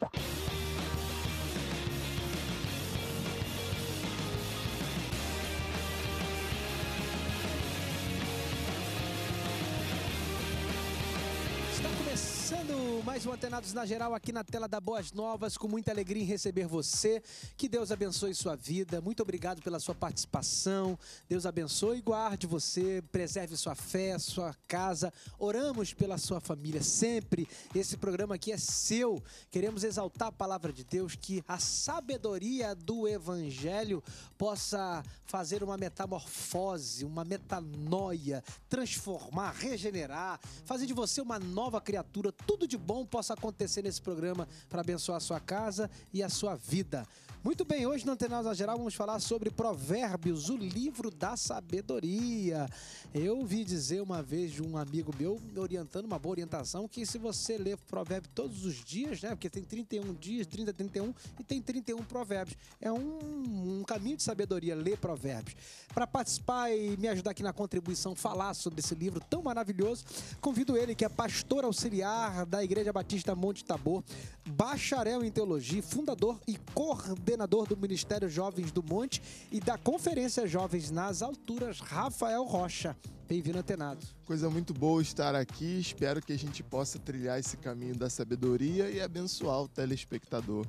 Thank you. Começando mais um Antenados na Geral aqui na tela da Boas Novas, com muita alegria em receber você. Que Deus abençoe sua vida. Muito obrigado pela sua participação. Deus abençoe e guarde você, preserve sua fé, sua casa. Oramos pela sua família sempre. Esse programa aqui é seu. Queremos exaltar a palavra de Deus, que a sabedoria do Evangelho possa fazer uma metamorfose, uma metanoia, transformar, regenerar, fazer de você uma nova criatura tudo de bom possa acontecer nesse programa para abençoar a sua casa e a sua vida. Muito bem, hoje no Antenados Geral vamos falar sobre Provérbios, o livro da sabedoria. Eu ouvi dizer uma vez de um amigo meu, me orientando, uma boa orientação, que se você ler provérbio todos os dias, né? Porque tem 31 dias, 30, 31 e tem 31 provérbios. É um, um caminho de sabedoria ler provérbios. Para participar e me ajudar aqui na contribuição, falar sobre esse livro tão maravilhoso, convido ele, que é pastor auxiliar da Igreja Batista Monte Tabor, bacharel em teologia, fundador e coordenador do Ministério Jovens do Monte e da Conferência Jovens nas Alturas, Rafael Rocha. Bem-vindo, Antenado. Coisa muito boa estar aqui. Espero que a gente possa trilhar esse caminho da sabedoria e abençoar o telespectador.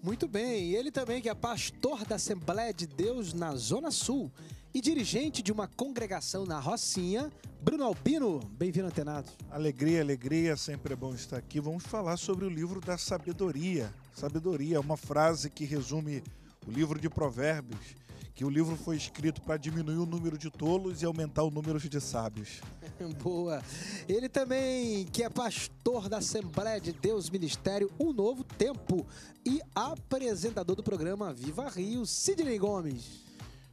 Muito bem, e ele também que é pastor da Assembleia de Deus na Zona Sul e dirigente de uma congregação na Rocinha, Bruno Albino. Bem-vindo, antenado. Alegria, alegria, sempre é bom estar aqui. Vamos falar sobre o livro da sabedoria. Sabedoria é uma frase que resume o livro de Provérbios que o livro foi escrito para diminuir o número de tolos e aumentar o número de sábios. Boa. Ele também, que é pastor da Assembleia de Deus Ministério Um Novo Tempo e apresentador do programa Viva Rio, Sidney Gomes.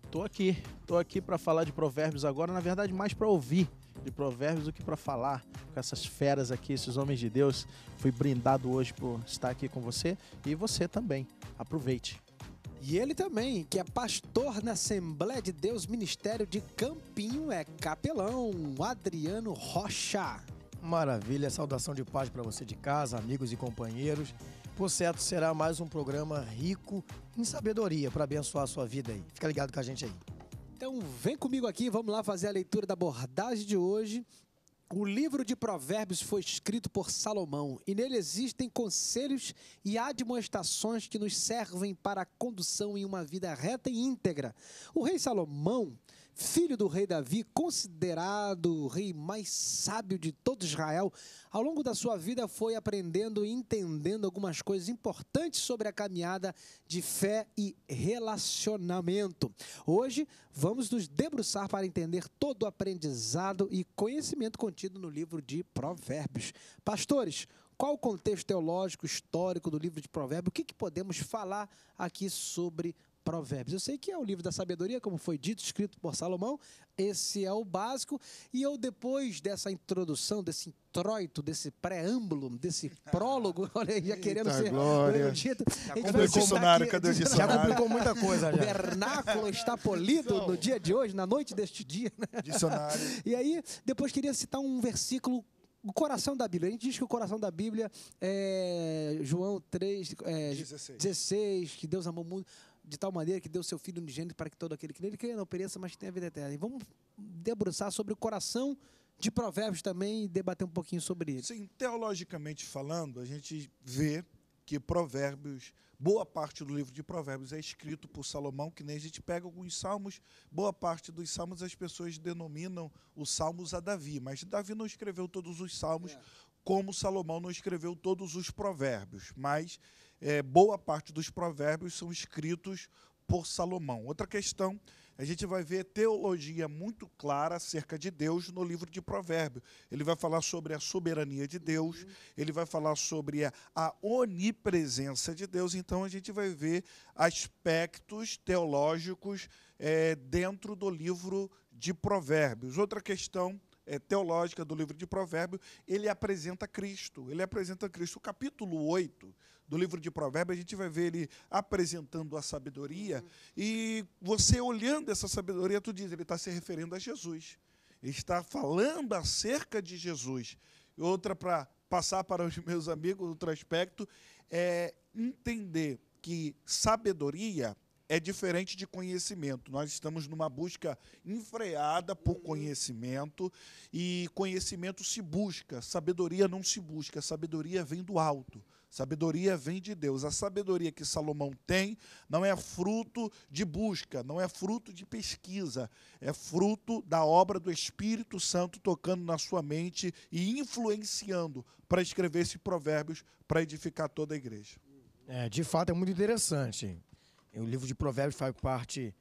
Tô aqui, tô aqui para falar de provérbios agora, na verdade mais para ouvir de provérbios do que para falar com essas feras aqui, esses homens de Deus. Fui brindado hoje por estar aqui com você e você também. Aproveite. E ele também, que é pastor na Assembleia de Deus Ministério de Campinho, é capelão, Adriano Rocha. Maravilha, saudação de paz para você de casa, amigos e companheiros. Por certo, será mais um programa rico em sabedoria para abençoar a sua vida aí. Fica ligado com a gente aí. Então, vem comigo aqui, vamos lá fazer a leitura da abordagem de hoje. O livro de Provérbios foi escrito por Salomão e nele existem conselhos e admoestações que nos servem para a condução em uma vida reta e íntegra. O rei Salomão filho do rei Davi, considerado o rei mais sábio de todo Israel, ao longo da sua vida foi aprendendo e entendendo algumas coisas importantes sobre a caminhada de fé e relacionamento. Hoje vamos nos debruçar para entender todo o aprendizado e conhecimento contido no livro de Provérbios. Pastores, qual o contexto teológico, histórico do livro de Provérbios? O que, que podemos falar aqui sobre Provérbios. Eu sei que é o livro da sabedoria, como foi dito, escrito por Salomão, esse é o básico. E eu, depois dessa introdução, desse introito, desse preâmbulo, desse prólogo, olha aí, já querendo Eita ser glória. erudito. o então, dicionário, cadê o dicionário? Já complicou muita coisa. Já. O vernáculo está polido no dia de hoje, na noite deste dia. Né? Dicionário. E aí, depois queria citar um versículo o coração da Bíblia. A gente diz que o coração da Bíblia é João 3, é, 16. 16, que Deus amou muito de tal maneira que deu seu Filho unigênito para que todo aquele que nele queria não pereça, mas tenha vida eterna. E vamos debruçar sobre o coração de Provérbios também e debater um pouquinho sobre ele. Sim, teologicamente falando, a gente vê que Provérbios, boa parte do livro de Provérbios é escrito por Salomão, que nem a gente pega alguns salmos, boa parte dos salmos as pessoas denominam os salmos a Davi, mas Davi não escreveu todos os salmos, é. como Salomão não escreveu todos os provérbios, mas é, boa parte dos provérbios são escritos por Salomão. Outra questão, a gente vai ver teologia muito clara acerca de Deus no livro de Provérbios. Ele vai falar sobre a soberania de Deus, uhum. ele vai falar sobre a, a, onipresença de Deus. Então a gente vai ver aspectos teológicos é, dentro do livro de Provérbios. Outra questão, é, teológica do livro de Provérbios, ele apresenta Cristo. Ele apresenta Cristo. O capítulo 8 do livro de Provérbios, a gente vai ver ele apresentando a sabedoria. Uhum. E você olhando essa sabedoria, tu diz, ele está se referindo a Jesus. Ele está falando acerca de Jesus. Outra para passar para os meus amigos, outro aspecto, é entender que sabedoria é diferente de conhecimento. Nós estamos numa busca enfreada por uhum. conhecimento e conhecimento se busca, sabedoria não se busca, sabedoria vem do alto. Sabedoria vem de Deus. A sabedoria que Salomão tem não é fruto de busca, não é fruto de pesquisa, é fruto da obra do Espírito Santo tocando na sua mente e influenciando para escrever esses provérbios para edificar toda a igreja. É, de fato é muito interessante. O livro de Provérbios faz parte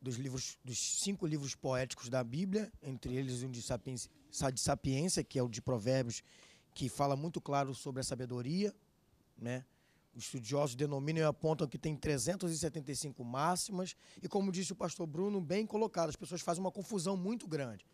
dos livros dos cinco livros poéticos da Bíblia, entre eles um de sapiência, de sapiência que é o de Provérbios, que fala muito claro sobre a sabedoria, né? Os estudiosos denominam e apontam que tem 375 máximas e, como disse o pastor Bruno, bem colocado, as pessoas fazem uma confusão muito grande.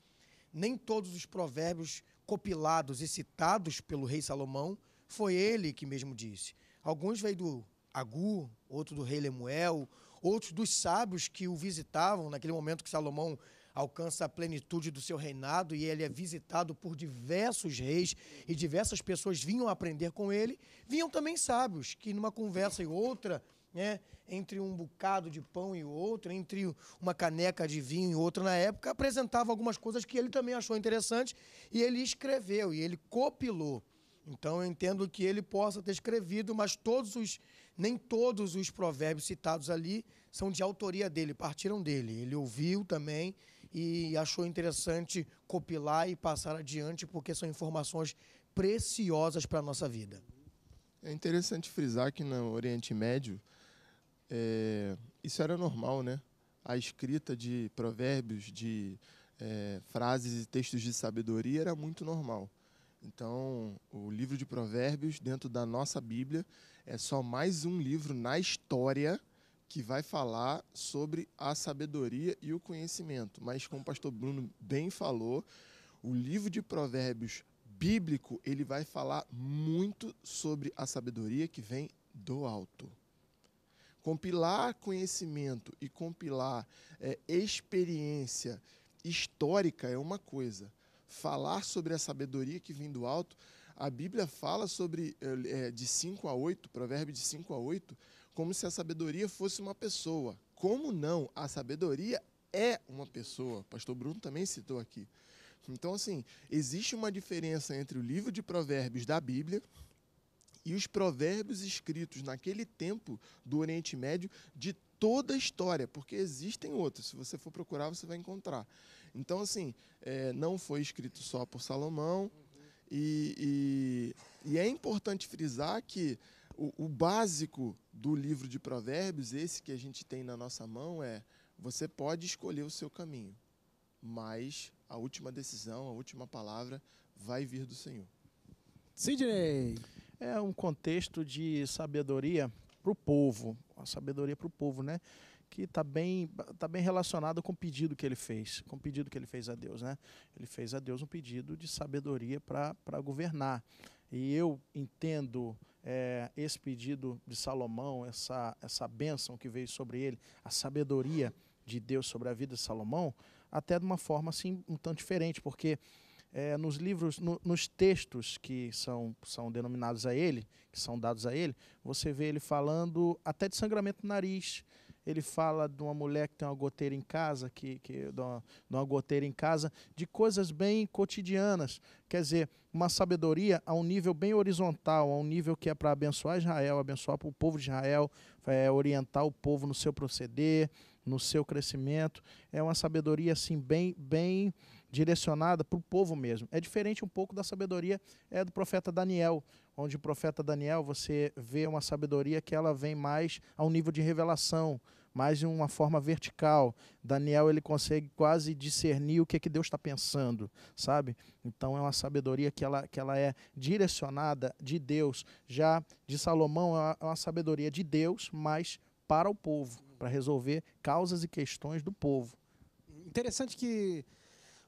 Nem todos os provérbios copilados e citados pelo rei Salomão foi ele que mesmo disse. Alguns veio do Agu, outro do rei Lemuel, outros dos sábios que o visitavam naquele momento que Salomão alcança a plenitude do seu reinado e ele é visitado por diversos reis e diversas pessoas vinham aprender com ele, vinham também sábios, que numa conversa e outra, né, entre um bocado de pão e outro, entre uma caneca de vinho e outra na época, apresentava algumas coisas que ele também achou interessante e ele escreveu e ele copilou. Então eu entendo que ele possa ter escrevido, mas todos os, nem todos os provérbios citados ali são de autoria dele, partiram dele. Ele ouviu também e achou interessante copilar e passar adiante, porque são informações preciosas para a nossa vida. É interessante frisar que no Oriente Médio, é, isso era normal, né? A escrita de provérbios, de é, frases e textos de sabedoria era muito normal. Então, o livro de Provérbios, dentro da nossa Bíblia, é só mais um livro na história que vai falar sobre a sabedoria e o conhecimento. Mas como o pastor Bruno bem falou, o livro de Provérbios bíblico, ele vai falar muito sobre a sabedoria que vem do alto. Compilar conhecimento e compilar é, experiência histórica é uma coisa. Falar sobre a sabedoria que vem do alto, a Bíblia fala sobre é, de 5 a 8, provérbio de 5 a 8, como se a sabedoria fosse uma pessoa. Como não? A sabedoria é uma pessoa. pastor Bruno também citou aqui. Então, assim, existe uma diferença entre o livro de provérbios da Bíblia e os provérbios escritos naquele tempo do Oriente Médio de toda a história, porque existem outros. Se você for procurar, você vai encontrar. Então, assim, é, não foi escrito só por Salomão. E, e, e é importante frisar que o, o básico do livro de Provérbios, esse que a gente tem na nossa mão, é: você pode escolher o seu caminho, mas a última decisão, a última palavra vai vir do Senhor. Sidney! É um contexto de sabedoria para o povo, a sabedoria para o povo, né? que está bem, tá bem relacionado com o pedido que ele fez, com o pedido que ele fez a Deus. Né? Ele fez a Deus um pedido de sabedoria para governar. E eu entendo é, esse pedido de Salomão, essa, essa bênção que veio sobre ele, a sabedoria de Deus sobre a vida de Salomão, até de uma forma assim um tanto diferente, porque é, nos livros, no, nos textos que são, são denominados a ele, que são dados a ele, você vê ele falando até de sangramento do nariz, ele fala de uma mulher que tem uma goteira em casa, que, que de, uma, de uma goteira em casa, de coisas bem cotidianas. Quer dizer, uma sabedoria a um nível bem horizontal, a um nível que é para abençoar Israel, abençoar o povo de Israel, é, orientar o povo no seu proceder, no seu crescimento. É uma sabedoria assim bem, bem direcionada para o povo mesmo. É diferente um pouco da sabedoria é do profeta Daniel, onde o profeta Daniel você vê uma sabedoria que ela vem mais a um nível de revelação, mas de uma forma vertical. Daniel ele consegue quase discernir o que é que Deus está pensando, sabe? Então é uma sabedoria que ela, que ela é direcionada de Deus. Já de Salomão é uma é sabedoria de Deus, mas para o povo, para resolver causas e questões do povo. Interessante que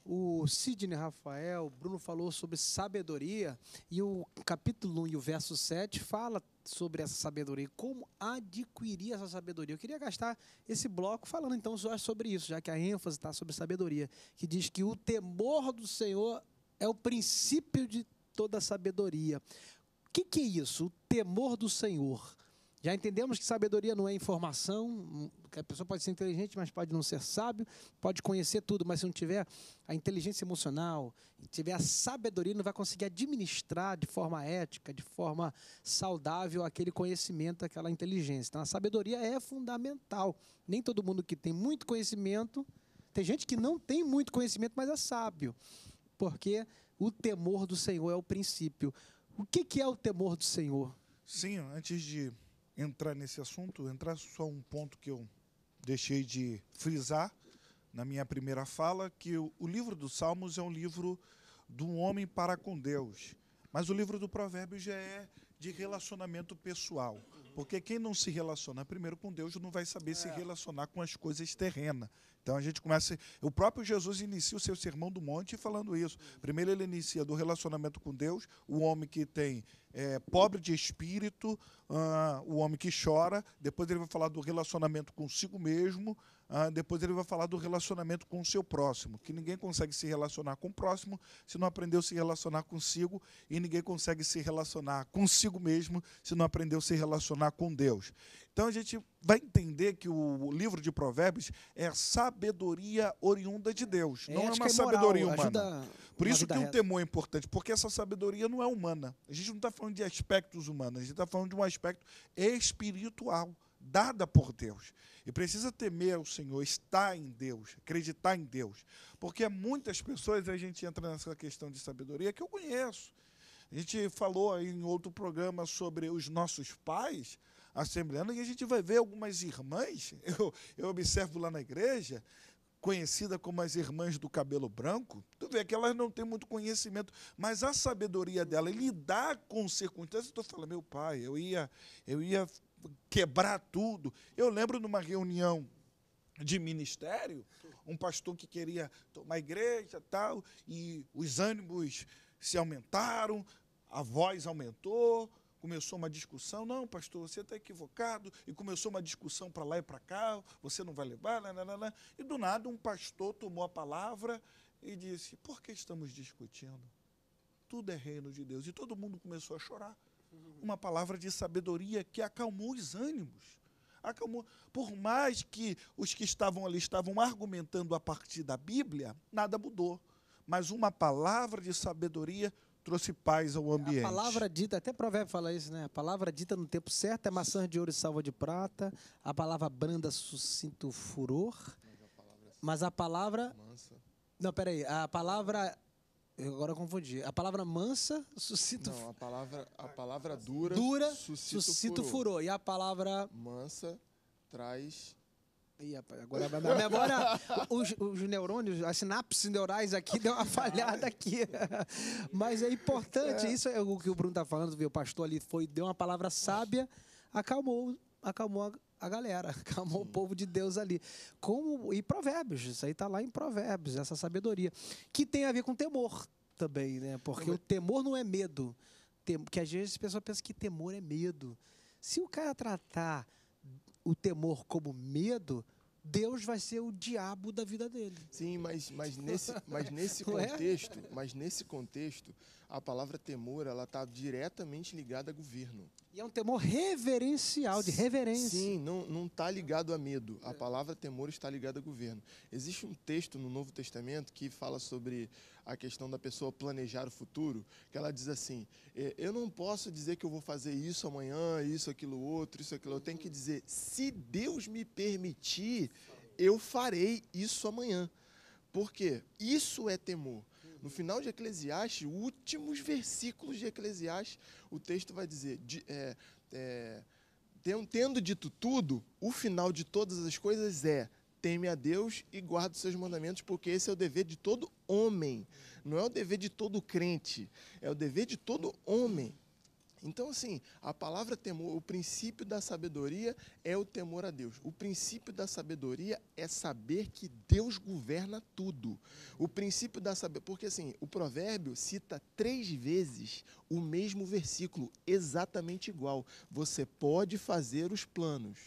o Sidney Rafael, Bruno falou sobre sabedoria, e o capítulo 1 e o verso 7 fala sobre essa sabedoria, como adquirir essa sabedoria. Eu queria gastar esse bloco falando então só sobre isso, já que a ênfase está sobre sabedoria, que diz que o temor do Senhor é o princípio de toda sabedoria. O que, que é isso? O temor do Senhor. Já entendemos que sabedoria não é informação, que a pessoa pode ser inteligente, mas pode não ser sábio, pode conhecer tudo, mas se não tiver a inteligência emocional, tiver a sabedoria, não vai conseguir administrar de forma ética, de forma saudável aquele conhecimento, aquela inteligência. Então a sabedoria é fundamental. Nem todo mundo que tem muito conhecimento, tem gente que não tem muito conhecimento, mas é sábio, porque o temor do Senhor é o princípio. O que é o temor do Senhor? Sim, antes de entrar nesse assunto, entrar só um ponto que eu deixei de frisar na minha primeira fala, que o, o livro dos Salmos é um livro do homem para com Deus, mas o livro do Provérbio já é de relacionamento pessoal. Porque quem não se relaciona primeiro com Deus não vai saber é. se relacionar com as coisas terrenas. Então a gente começa. O próprio Jesus inicia o seu sermão do monte falando isso. Primeiro ele inicia do relacionamento com Deus, o homem que tem é, pobre de espírito, uh, o homem que chora. Depois ele vai falar do relacionamento consigo mesmo. Ah, depois ele vai falar do relacionamento com o seu próximo, que ninguém consegue se relacionar com o próximo se não aprendeu a se relacionar consigo, e ninguém consegue se relacionar consigo mesmo se não aprendeu a se relacionar com Deus. Então a gente vai entender que o livro de Provérbios é sabedoria oriunda de Deus, é, não é uma é sabedoria moral, humana. Por isso que o um temor é importante, porque essa sabedoria não é humana. A gente não está falando de aspectos humanos, a gente está falando de um aspecto espiritual dada por Deus. E precisa temer o Senhor, estar em Deus, acreditar em Deus. Porque muitas pessoas a gente entra nessa questão de sabedoria que eu conheço. A gente falou em outro programa sobre os nossos pais assembleando e a gente vai ver algumas irmãs, eu, eu observo lá na igreja, conhecida como as irmãs do cabelo branco, tu vê que elas não têm muito conhecimento, mas a sabedoria dela, lidar com circunstâncias, tu fala, meu pai, eu ia, eu ia quebrar tudo. Eu lembro numa reunião de ministério, um pastor que queria tomar igreja tal, e os ânimos se aumentaram, a voz aumentou, começou uma discussão, não, pastor, você está equivocado, e começou uma discussão para lá e para cá, você não vai levar, nananana. e do nada um pastor tomou a palavra e disse, por que estamos discutindo? Tudo é reino de Deus. E todo mundo começou a chorar uma palavra de sabedoria que acalmou os ânimos. Acalmou. Por mais que os que estavam ali estavam argumentando a partir da Bíblia, nada mudou. Mas uma palavra de sabedoria trouxe paz ao ambiente. A palavra dita, até provérbio fala isso, né? A palavra dita no tempo certo é maçã de ouro e salva de prata, a palavra branda suscita o furor, mas a palavra... Mas a palavra... Mansa. Não, peraí. A palavra eu agora confundi. A palavra mansa suscita. Não, a palavra, a palavra dura. Dura suscita, furor. E a palavra. Mansa traz. Ih, rapaz, agora vai Agora os, os, neurônios, as sinapses neurais aqui deu uma falhada aqui. Mas é importante, é. isso é o que o Bruno tá falando, viu? O pastor ali foi, deu uma palavra sábia, acalmou, acalmou a galera, acalmou o povo de Deus ali. Como, e provérbios, isso aí está lá em provérbios, essa sabedoria. Que tem a ver com temor também, né? Porque o temor não é medo. Tem, que às vezes a pessoa pensa que temor é medo. Se o cara tratar o temor como medo, Deus vai ser o diabo da vida dele. Sim, mas, mas, nesse, mas nesse é? contexto, mas nesse contexto, a palavra temor ela está diretamente ligada a governo. E é um temor reverencial, de reverência. Sim, não está ligado a medo. A palavra temor está ligada a governo. Existe um texto no Novo Testamento que fala sobre a questão da pessoa planejar o futuro, que ela diz assim: é, eu não posso dizer que eu vou fazer isso amanhã, isso, aquilo, outro, isso, aquilo. Eu tenho que dizer, se Deus me permitir, eu farei isso amanhã. Por quê? Isso é temor. No final de Eclesiastes, últimos versículos de Eclesiastes, o texto vai dizer: de, é, é, tendo dito tudo, o final de todas as coisas é teme a Deus e guarda os seus mandamentos, porque esse é o dever de todo homem. Não é o dever de todo crente, é o dever de todo homem. Então, assim, a palavra temor, o princípio da sabedoria é o temor a Deus. O princípio da sabedoria é saber que Deus governa tudo. O princípio da sabedoria. Porque, assim, o provérbio cita três vezes o mesmo versículo, exatamente igual. Você pode fazer os planos,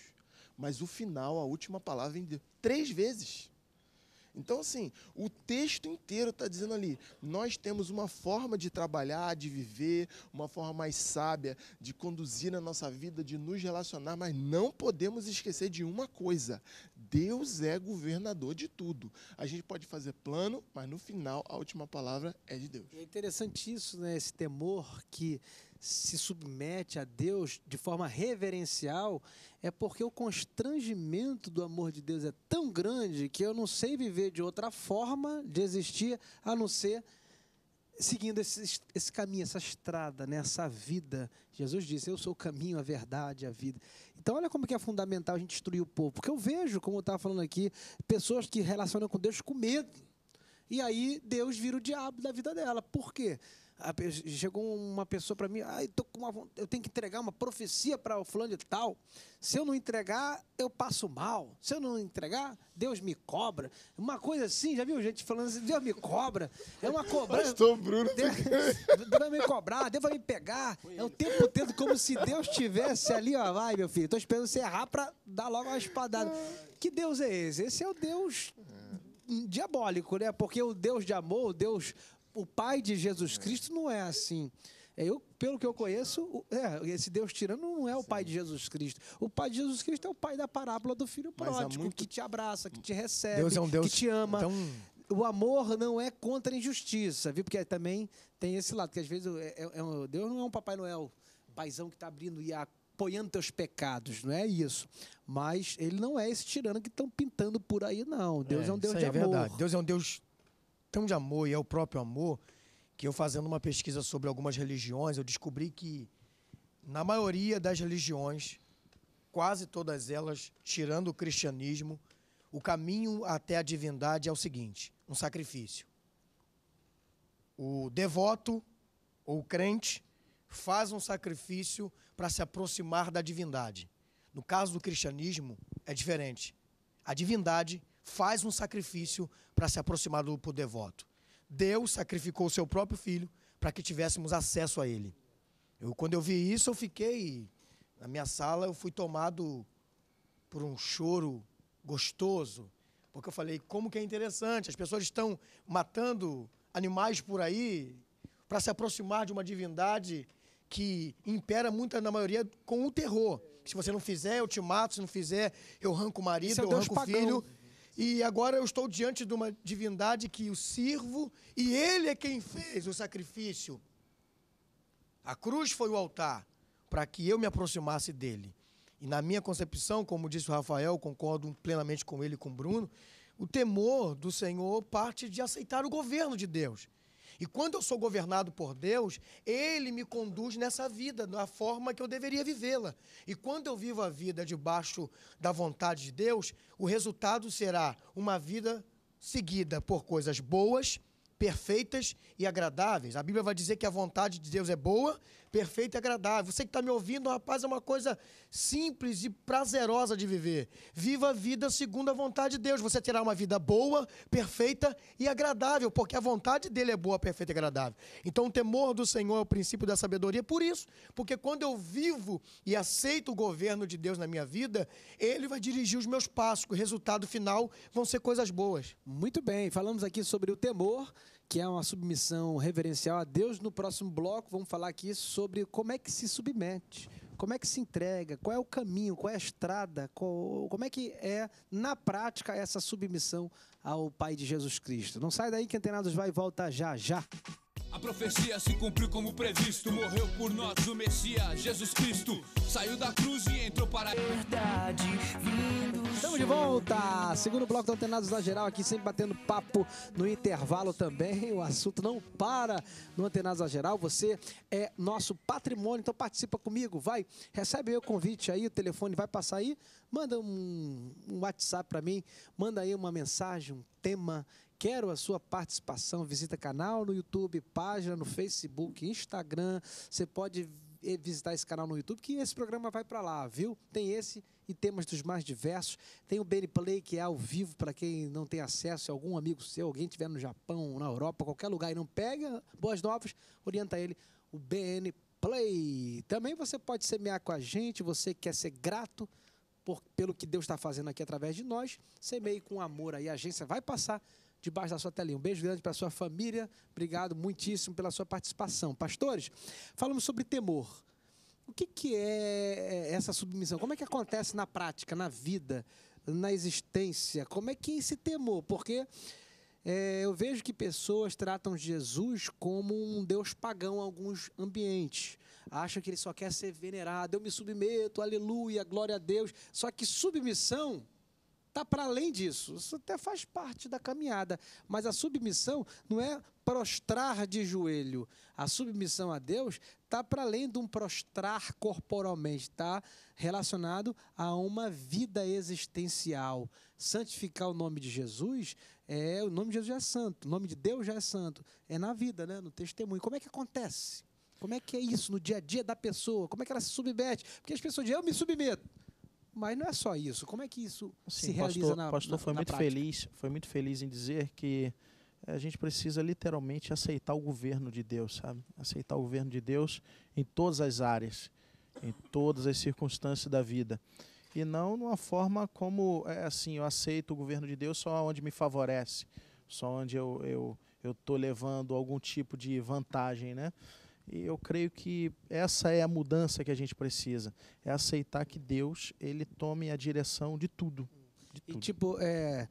mas o final, a última palavra, em Deus. Três vezes. Então, assim, o texto inteiro está dizendo ali: nós temos uma forma de trabalhar, de viver, uma forma mais sábia de conduzir na nossa vida, de nos relacionar, mas não podemos esquecer de uma coisa: Deus é governador de tudo. A gente pode fazer plano, mas no final a última palavra é de Deus. É interessante isso, né? Esse temor que se submete a Deus de forma reverencial, é porque o constrangimento do amor de Deus é tão grande que eu não sei viver de outra forma de existir a não ser seguindo esse, esse caminho, essa estrada, né? essa vida. Jesus disse: Eu sou o caminho, a verdade, a vida. Então, olha como que é fundamental a gente instruir o povo. Porque eu vejo, como eu estava falando aqui, pessoas que relacionam com Deus com medo. E aí Deus vira o diabo da vida dela. Por quê? chegou uma pessoa para mim, ah, eu, tô com uma, eu tenho que entregar uma profecia para o fulano de tal. Se eu não entregar, eu passo mal. Se eu não entregar, Deus me cobra. Uma coisa assim, já viu gente falando assim, Deus me cobra. É uma cobrança. Pastor Bruno. Deus, Deus vai me cobrar, Deus vai me pegar. É o tempo todo como se Deus tivesse ali, ó, vai meu filho, estou esperando você errar para dar logo uma espadada. Que Deus é esse? Esse é o Deus diabólico, né? Porque o Deus de amor, o Deus o pai de Jesus é. Cristo não é assim. É, eu, pelo que eu conheço, é, esse Deus tirano não é o pai de Jesus Cristo. O pai de Jesus Cristo é o pai da parábola do filho pródigo, muito... que te abraça, que te recebe, Deus é um Deus que te ama. Então, O amor não é contra a injustiça, viu? Porque também tem esse lado, que às vezes é, é, é um, Deus não é um Papai Noel, paizão que está abrindo e apoiando teus pecados, não é isso. Mas ele não é esse tirano que estão pintando por aí, não. Deus é, é um Deus de amor. Verdade. Deus é um Deus tão de amor e é o próprio amor que eu fazendo uma pesquisa sobre algumas religiões, eu descobri que na maioria das religiões, quase todas elas, tirando o cristianismo, o caminho até a divindade é o seguinte: um sacrifício. O devoto ou o crente faz um sacrifício para se aproximar da divindade. No caso do cristianismo, é diferente. A divindade faz um sacrifício para se aproximar do devoto. Deus sacrificou o seu próprio filho para que tivéssemos acesso a ele. Eu, quando eu vi isso, eu fiquei na minha sala, eu fui tomado por um choro gostoso, porque eu falei, como que é interessante, as pessoas estão matando animais por aí para se aproximar de uma divindade que impera muito, na maioria, com o terror. Se você não fizer, eu te mato, se não fizer, eu arranco o marido, é eu arranco o filho. E agora eu estou diante de uma divindade que o sirvo e ele é quem fez o sacrifício. A cruz foi o altar para que eu me aproximasse dele. E na minha concepção, como disse o Rafael, concordo plenamente com ele e com o Bruno, o temor do Senhor parte de aceitar o governo de Deus. E quando eu sou governado por Deus, Ele me conduz nessa vida, da forma que eu deveria vivê-la. E quando eu vivo a vida debaixo da vontade de Deus, o resultado será uma vida seguida por coisas boas, perfeitas e agradáveis. A Bíblia vai dizer que a vontade de Deus é boa, perfeito e agradável. Você que está me ouvindo, rapaz, é uma coisa simples e prazerosa de viver. Viva a vida segundo a vontade de Deus. Você terá uma vida boa, perfeita e agradável, porque a vontade dele é boa, perfeita e agradável. Então, o temor do Senhor é o princípio da sabedoria. Por isso, porque quando eu vivo e aceito o governo de Deus na minha vida, ele vai dirigir os meus passos. O resultado final vão ser coisas boas. Muito bem. Falamos aqui sobre o temor que é uma submissão reverencial a Deus. No próximo bloco, vamos falar aqui sobre como é que se submete, como é que se entrega, qual é o caminho, qual é a estrada, qual, como é que é, na prática, essa submissão ao Pai de Jesus Cristo. Não sai daí que Antenados vai e volta já, já. A profecia se cumpriu como previsto. Morreu por nós o Messias, Jesus Cristo. Saiu da cruz e entrou para a verdade. Estamos de volta. Segundo bloco do Antenados da Geral, aqui sempre batendo papo no intervalo também. O assunto não para no Antenados da Geral. Você é nosso patrimônio, então participa comigo. Vai, recebe o convite aí, o telefone vai passar aí. Manda um, um WhatsApp para mim, manda aí uma mensagem, um tema Quero a sua participação. Visita canal no YouTube, página no Facebook, Instagram. Você pode visitar esse canal no YouTube, que esse programa vai para lá, viu? Tem esse e temas dos mais diversos. Tem o Beni Play, que é ao vivo, para quem não tem acesso, se algum amigo seu, alguém estiver no Japão, na Europa, qualquer lugar e não pega boas novas, orienta ele, o BN Play. Também você pode semear com a gente, você quer ser grato por, pelo que Deus está fazendo aqui através de nós, semeie com amor aí, a agência vai passar debaixo da sua telinha. Um beijo grande para a sua família. Obrigado muitíssimo pela sua participação. Pastores, falamos sobre temor. O que, que é, é essa submissão? Como é que acontece na prática, na vida, na existência? Como é que é esse temor? Porque é, eu vejo que pessoas tratam Jesus como um Deus pagão em alguns ambientes. Acham que ele só quer ser venerado. Eu me submeto, aleluia, glória a Deus. Só que submissão está para além disso. Isso até faz parte da caminhada. Mas a submissão não é prostrar de joelho. A submissão a Deus está para além de um prostrar corporalmente, está relacionado a uma vida existencial. Santificar o nome de Jesus é o nome de Jesus já é santo, o nome de Deus já é santo. É na vida, né? no testemunho. Como é que acontece? Como é que é isso no dia a dia da pessoa? Como é que ela se submete? Porque as pessoas dizem, eu me submeto. Mas não é só isso. Como é que isso Sim, se realiza pastor, na pastor foi na, muito prática? feliz, foi muito feliz em dizer que eh, a gente precisa literalmente aceitar o governo de Deus, sabe? Aceitar o governo de Deus em todas as áreas, em todas as circunstâncias da vida. E não numa forma como, é, assim, eu aceito o governo de Deus só onde me favorece, só onde eu estou eu, eu tô levando algum tipo de vantagem, né? E eu creio que essa é a mudança que a gente precisa, é aceitar que Deus ele tome a direção de tudo. De tudo. E tipo, é,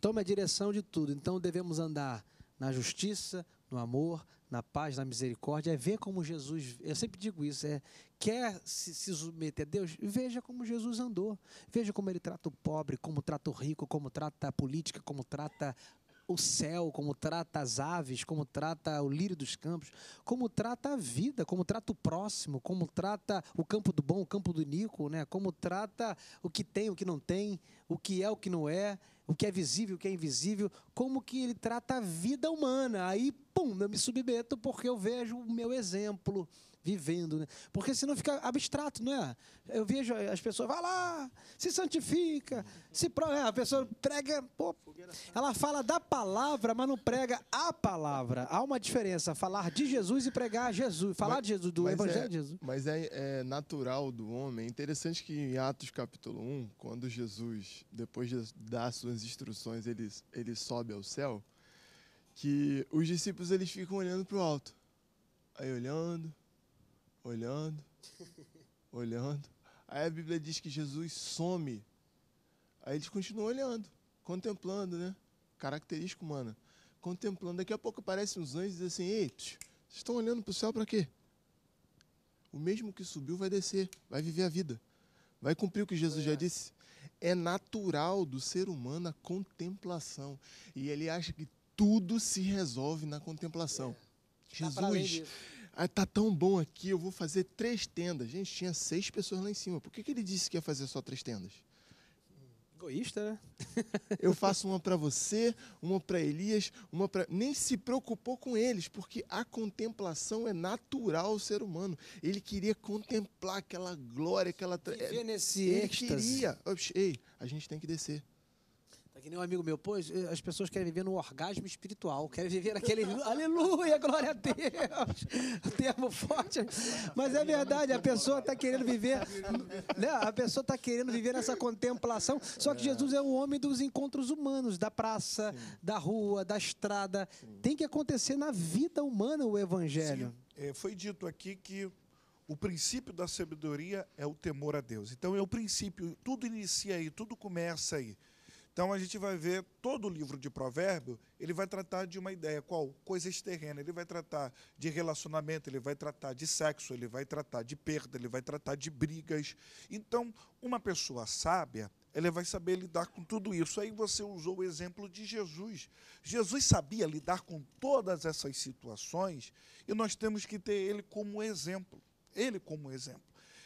tome a direção de tudo. Então devemos andar na justiça, no amor, na paz, na misericórdia, é ver como Jesus, eu sempre digo isso, é quer se, se submeter a Deus, veja como Jesus andou, veja como ele trata o pobre, como trata o rico, como trata a política, como trata o céu, como trata as aves, como trata o lírio dos campos, como trata a vida, como trata o próximo, como trata o campo do bom, o campo do Nico, né? como trata o que tem, o que não tem, o que é, o que não é, o que é visível, o que é invisível, como que ele trata a vida humana. Aí, pum, eu me submeto porque eu vejo o meu exemplo, vivendo, né? Porque senão fica abstrato, não é? Eu vejo as pessoas, vai lá, se santifica, se pro... É, a pessoa prega, pô, ela fala da palavra, mas não prega a palavra. Há uma diferença, falar de Jesus e pregar Jesus, falar mas, de Jesus, do Evangelho é, de Jesus. Mas é, é, natural do homem, é interessante que em Atos capítulo 1, quando Jesus, depois de dar suas instruções, ele, ele sobe ao céu, que os discípulos eles ficam olhando para o alto. Aí olhando, olhando, olhando. Aí a Bíblia diz que Jesus some. Aí eles continuam olhando, contemplando, né? Característica humana. Contemplando. Daqui a pouco aparecem os anjos e dizem assim: Ei, vocês estão olhando para o céu para quê? O mesmo que subiu vai descer, vai viver a vida. Vai cumprir o que Jesus é. já disse. É natural do ser humano a contemplação. E ele acha que tudo se resolve na contemplação. É. Jesus. Tá ah, tá tão bom aqui, eu vou fazer três tendas. Gente, tinha seis pessoas lá em cima. Por que, que ele disse que ia fazer só três tendas? Egoísta, né? eu faço uma para você, uma para Elias, uma para. Nem se preocupou com eles, porque a contemplação é natural ao ser humano. Ele queria contemplar aquela glória, aquela. Viver é, nesse ele êxtase. queria. Ei, a gente tem que descer que nem um amigo meu pôs, as pessoas querem viver no orgasmo espiritual, querem viver aquele aleluia, glória a Deus, termo forte, mas é verdade, a pessoa está querendo viver, né? a pessoa está querendo viver nessa contemplação, só que é. Jesus é o homem dos encontros humanos, da praça, Sim. da rua, da estrada, Sim. tem que acontecer na vida humana o evangelho. É, foi dito aqui que o princípio da sabedoria é o temor a Deus. Então é o princípio, tudo inicia aí, tudo começa aí. Então a gente vai ver todo o livro de provérbio, ele vai tratar de uma ideia, qual? Coisas terrenas. Ele vai tratar de relacionamento, ele vai tratar de sexo, ele vai tratar de perda, ele vai tratar de brigas. Então, uma pessoa sábia, ela vai saber lidar com tudo isso. Aí você usou o exemplo de Jesus. Jesus sabia lidar com todas essas situações e nós temos que ter ele como exemplo. Ele como exemplo.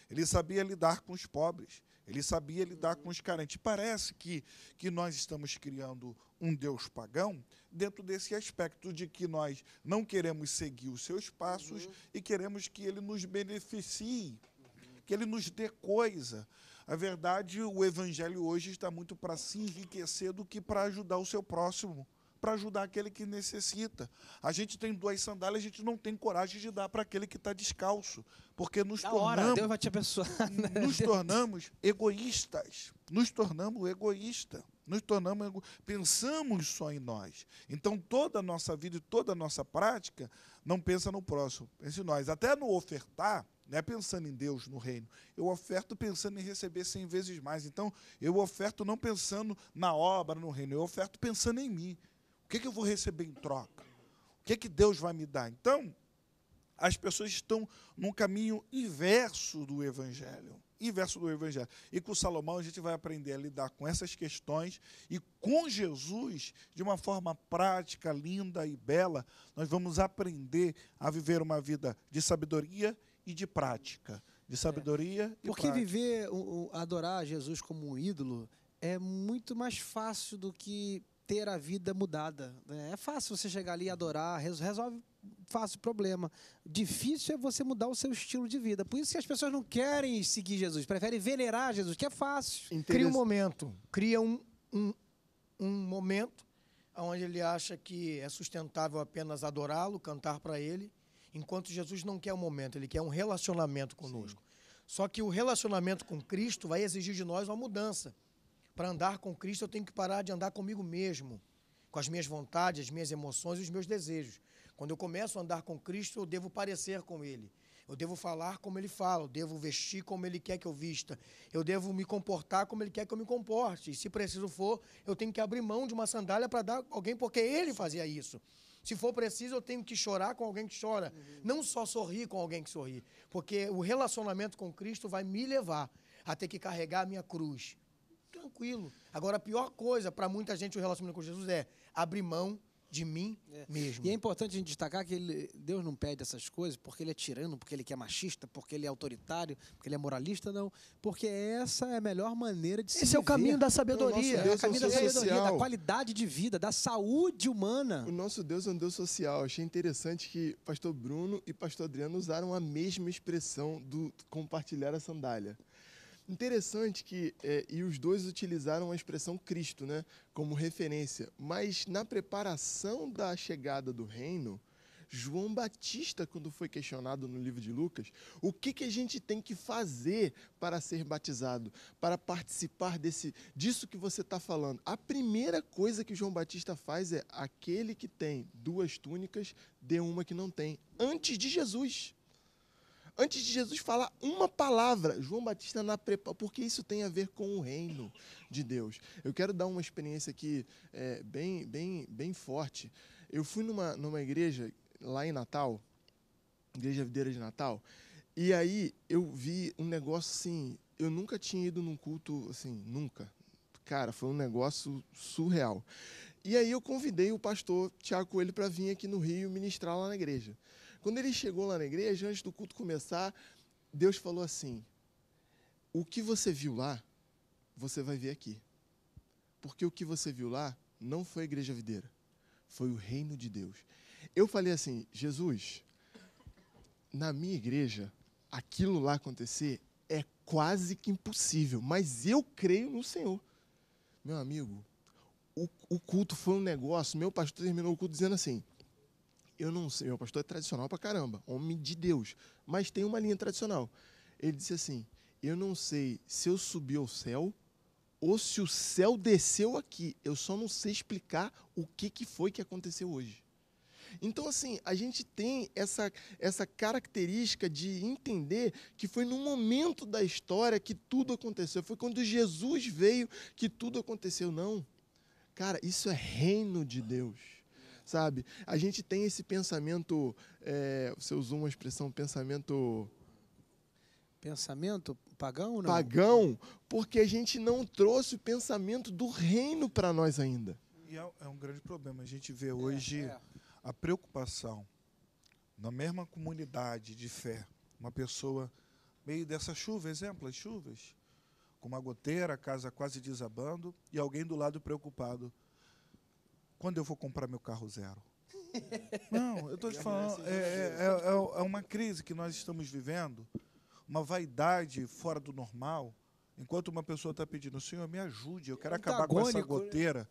Ele sabia lidar com os pobres, ele sabia lidar com os carentes. Parece que, que nós estamos criando um Deus pagão dentro desse aspecto de que nós não queremos seguir os seus passos uhum. e queremos que ele nos beneficie, uhum. que ele nos dê coisa. A verdade, o evangelho hoje está muito para se enriquecer do que para ajudar o seu próximo para ajudar aquele que necessita. A gente tem duas sandálias, a gente não tem coragem de dar para aquele que está descalço, porque nos tornamos hora, Deus vai te abençoar. Né? Nos tornamos egoístas, nos tornamos egoístas nos tornamos ego... pensamos só em nós. Então toda a nossa vida e toda a nossa prática não pensa no próximo, pensa em nós. Até no ofertar, né, pensando em Deus, no reino. Eu oferto pensando em receber cem vezes mais. Então eu oferto não pensando na obra, no reino, eu oferto pensando em mim que, que eu vou receber em troca? O que, que Deus vai me dar? Então, as pessoas estão num caminho inverso do Evangelho. Inverso do Evangelho. E com Salomão a gente vai aprender a lidar com essas questões e com Jesus, de uma forma prática, linda e bela, nós vamos aprender a viver uma vida de sabedoria e de prática. De é. sabedoria é. e Porque prática. viver, adorar Jesus como um ídolo é muito mais fácil do que ter a vida mudada. Né? É fácil você chegar ali e adorar, resolve fácil o problema. Difícil é você mudar o seu estilo de vida. Por isso que as pessoas não querem seguir Jesus, preferem venerar Jesus, que é fácil. Cria um momento, cria um, um, um momento onde ele acha que é sustentável apenas adorá-lo, cantar para ele, enquanto Jesus não quer um momento, ele quer um relacionamento conosco. Sim. Só que o relacionamento com Cristo vai exigir de nós uma mudança. Para andar com Cristo, eu tenho que parar de andar comigo mesmo, com as minhas vontades, as minhas emoções e os meus desejos. Quando eu começo a andar com Cristo, eu devo parecer com Ele. Eu devo falar como ele fala, eu devo vestir como ele quer que eu vista, eu devo me comportar como ele quer que eu me comporte. E se preciso for, eu tenho que abrir mão de uma sandália para dar alguém, porque ele fazia isso. Se for preciso, eu tenho que chorar com alguém que chora, uhum. não só sorrir com alguém que sorri, porque o relacionamento com Cristo vai me levar a ter que carregar a minha cruz, tranquilo. Agora, a pior coisa para muita gente o relacionamento com Jesus é abrir mão de mim é. mesmo. E é importante a gente destacar que ele, Deus não pede essas coisas porque ele é tirano, porque ele é, é machista, porque ele é autoritário, porque ele é moralista, não. Porque essa é a melhor maneira de Esse se Esse é o caminho da sabedoria. Então, é o é caminho é da sabedoria, da qualidade de vida, da saúde humana. O nosso Deus é um Deus social. Achei interessante que pastor Bruno e pastor Adriano usaram a mesma expressão do compartilhar a sandália. Interessante que, é, e os dois utilizaram a expressão Cristo né, como referência, mas na preparação da chegada do reino, João Batista, quando foi questionado no livro de Lucas, o que, que a gente tem que fazer para ser batizado, para participar desse, disso que você está falando? A primeira coisa que João Batista faz é: aquele que tem duas túnicas, dê uma que não tem, antes de Jesus. Antes de Jesus falar uma palavra, João Batista na prepara, porque isso tem a ver com o reino de Deus. Eu quero dar uma experiência aqui é, bem, bem, bem forte. Eu fui numa, numa igreja lá em Natal, Igreja Videira de Natal, e aí eu vi um negócio assim. Eu nunca tinha ido num culto assim, nunca. Cara, foi um negócio surreal. E aí eu convidei o pastor Tiago Coelho para vir aqui no Rio ministrar lá na igreja. Quando ele chegou lá na igreja, antes do culto começar, Deus falou assim: O que você viu lá, você vai ver aqui. Porque o que você viu lá não foi a igreja videira, foi o reino de Deus. Eu falei assim: Jesus, na minha igreja, aquilo lá acontecer é quase que impossível, mas eu creio no Senhor. Meu amigo, o, o culto foi um negócio. Meu pastor terminou o culto dizendo assim: eu não sei, meu pastor é tradicional pra caramba, homem de Deus, mas tem uma linha tradicional. Ele disse assim: Eu não sei se eu subi ao céu ou se o céu desceu aqui, eu só não sei explicar o que, que foi que aconteceu hoje. Então, assim, a gente tem essa, essa característica de entender que foi no momento da história que tudo aconteceu. Foi quando Jesus veio que tudo aconteceu. Não. Cara, isso é reino de Deus sabe? A gente tem esse pensamento, é, você usou uma expressão, pensamento... Pensamento pagão, não? Pagão, porque a gente não trouxe o pensamento do reino para nós ainda. E é, é, um grande problema. A gente vê é, hoje é, a preocupação na mesma comunidade de fé, uma pessoa meio dessa chuva, exemplo, as chuvas, com uma goteira, a casa quase desabando e alguém do lado preocupado quando eu vou comprar meu carro zero? Não, eu estou te falando, é, é, é, é, uma crise que nós estamos vivendo, uma vaidade fora do normal, enquanto uma pessoa está pedindo, Senhor, me ajude, eu quero tá acabar com essa né? goteira.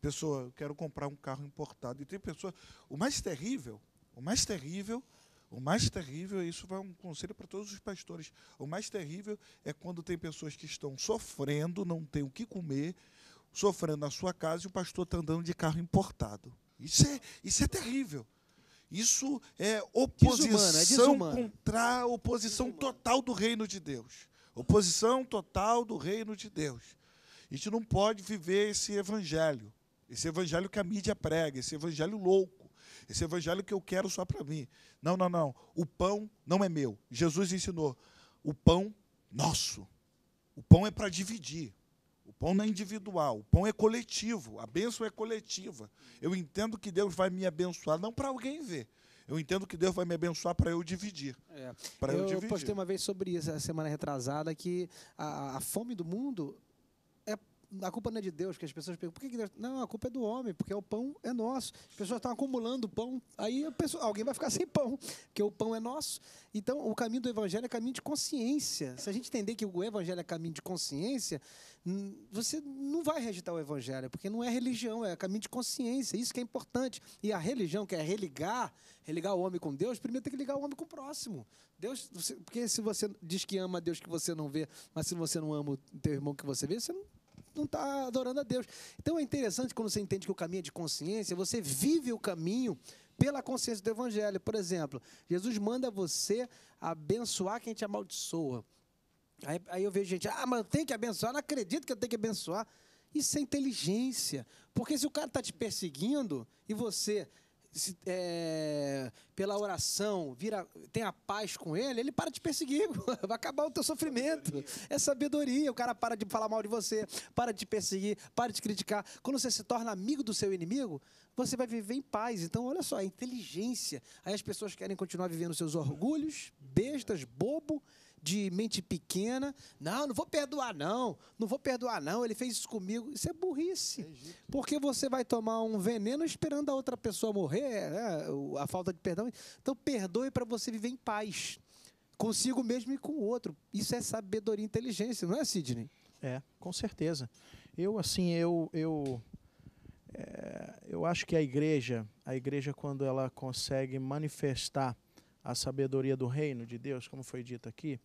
pessoa, eu quero comprar um carro importado. E tem pessoas, o mais terrível, o mais terrível o mais terrível, e isso vai um conselho para todos os pastores, o mais terrível é quando tem pessoas que estão sofrendo, não têm o que comer, sofrendo na sua casa e o pastor está andando de carro importado. Isso é, isso é terrível. Isso é oposição desumana, é desumana. contra a oposição desumana. total do reino de Deus. Oposição total do reino de Deus. A gente não pode viver esse evangelho. Esse evangelho que a mídia prega, esse evangelho louco, esse evangelho que eu quero só para mim. Não, não, não. O pão não é meu. Jesus ensinou: o pão nosso. O pão é para dividir pão não é individual, o pão é coletivo, a bênção é coletiva. Eu entendo que Deus vai me abençoar, não para alguém ver. Eu entendo que Deus vai me abençoar para eu dividir. É. eu, eu dividir. postei uma vez sobre isso, a semana retrasada, que a, a fome do mundo a culpa não é de Deus, que as pessoas perguntam, por que, Deus? Não, a culpa é do homem, porque o pão é nosso. As pessoas estão acumulando pão, aí pessoa, alguém vai ficar sem pão, porque o pão é nosso. Então, o caminho do evangelho é caminho de consciência. Se a gente entender que o evangelho é caminho de consciência, você não vai rejeitar o evangelho, porque não é religião, é caminho de consciência. Isso que é importante. E a religião, que é religar, religar o homem com Deus, primeiro tem que ligar o homem com o próximo. Deus, porque se você diz que ama a Deus que você não vê, mas se você não ama o teu irmão que você vê, você não não está adorando a Deus. Então é interessante quando você entende que o caminho é de consciência, você vive o caminho pela consciência do Evangelho. Por exemplo, Jesus manda você abençoar quem te amaldiçoa. Aí, aí eu vejo gente, ah, mas eu tenho que abençoar, não acredito que eu tenho que abençoar. Isso é inteligência. Porque se o cara está te perseguindo e você se, é, pela oração, vira, tem a paz com ele, ele para de perseguir. Vai acabar o teu sofrimento. Sabedoria. É sabedoria. O cara para de falar mal de você, para de te perseguir, para de te criticar. Quando você se torna amigo do seu inimigo, você vai viver em paz. Então, olha só, a inteligência. Aí as pessoas querem continuar vivendo seus orgulhos, bestas, bobo de mente pequena. Não, não vou perdoar, não. Não vou perdoar, não. Ele fez isso comigo. Isso é burrice. É porque você vai tomar um veneno esperando a outra pessoa morrer, né? a falta de perdão. Então, perdoe para você viver em paz. Consigo mesmo e com o outro. Isso é sabedoria e inteligência, não é, Sidney? É, com certeza. Eu, assim, eu. eu... É, eu acho que a igreja, a igreja quando ela consegue manifestar a sabedoria do reino de Deus, como foi dito aqui,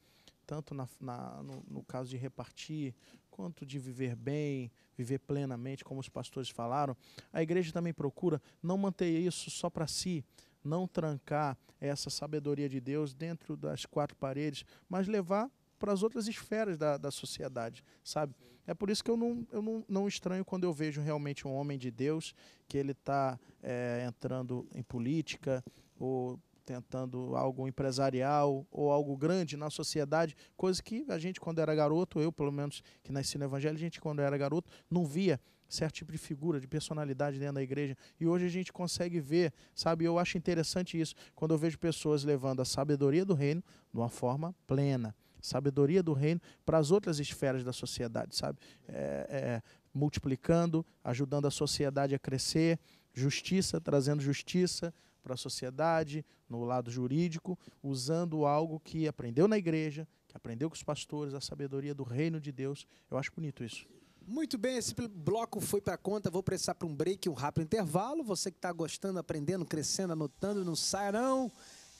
tanto na, na, no, no, caso de repartir, quanto de viver bem, viver plenamente, como os pastores falaram, a igreja também procura não manter isso só para si, não trancar essa sabedoria de Deus dentro das quatro paredes, mas levar para as outras esferas da, da sociedade, sabe? É por isso que eu, não, eu não, não estranho quando eu vejo realmente um homem de Deus que ele está é, eh, entrando em política, ou tentando algo empresarial ou algo grande na sociedade, coisa que a gente, quando era garoto, eu pelo menos que nasci no Evangelho, a gente, quando era garoto, não via certo tipo de figura, de personalidade dentro da igreja. E hoje a gente consegue ver, sabe? Eu acho interessante isso, quando eu vejo pessoas levando a sabedoria do reino de uma forma plena. Sabedoria do reino para as outras esferas da sociedade, sabe? É, é, multiplicando, ajudando a sociedade a crescer, justiça, trazendo justiça, para a sociedade, no lado jurídico, usando algo que aprendeu na igreja, que aprendeu com os pastores, a sabedoria do reino de Deus. Eu acho bonito isso. Muito bem, esse bloco foi para conta. Vou precisar para um break, um rápido intervalo. Você que está gostando, aprendendo, crescendo, anotando, não saia não.